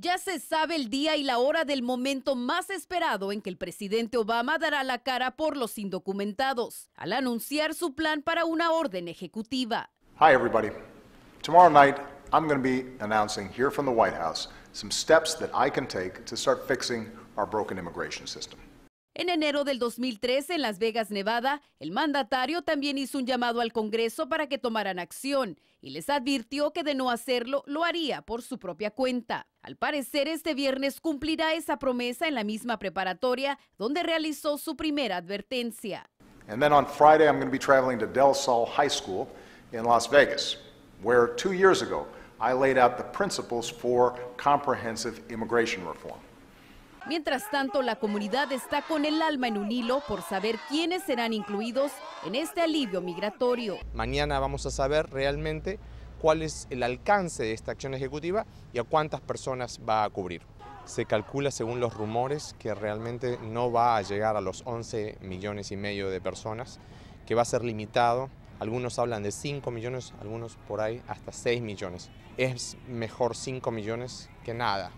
Ya se sabe el día y la hora del momento más esperado en que el presidente Obama dará la cara por los indocumentados, al anunciar su plan para una orden ejecutiva. Hi everybody. Tomorrow night I'm going to be announcing here from the White House some steps that I can take to start fixing our broken immigration system. En enero del 2013, en Las Vegas, Nevada, el mandatario también hizo un llamado al Congreso para que tomaran acción y les advirtió que de no hacerlo, lo haría por su propia cuenta. Al parecer, este viernes cumplirá esa promesa en la misma preparatoria donde realizó su primera advertencia. And then on Friday, I'm going to be traveling to Del Sol High School in Las Vegas, where two years ago I laid out the principles for comprehensive immigration reform. Mientras tanto, la comunidad está con el alma en un hilo por saber quiénes serán incluidos en este alivio migratorio. Mañana vamos a saber realmente cuál es el alcance de esta acción ejecutiva y a cuántas personas va a cubrir. Se calcula, según los rumores, que realmente no va a llegar a los 11 millones y medio de personas, que va a ser limitado. Algunos hablan de 5 millones, algunos por ahí hasta 6 millones. Es mejor 5 millones que nada.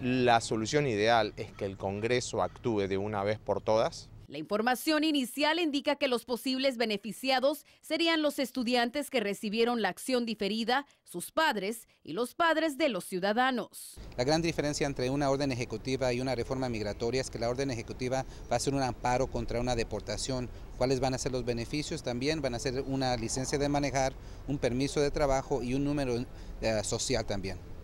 La solución ideal es que el Congreso actúe de una vez por todas. La información inicial indica que los posibles beneficiados serían los estudiantes que recibieron la acción diferida, sus padres y los padres de los ciudadanos. La gran diferencia entre una orden ejecutiva y una reforma migratoria es que la orden ejecutiva va a ser un amparo contra una deportación. ¿Cuáles van a ser los beneficios? También van a ser una licencia de manejar, un permiso de trabajo y un número eh, social también.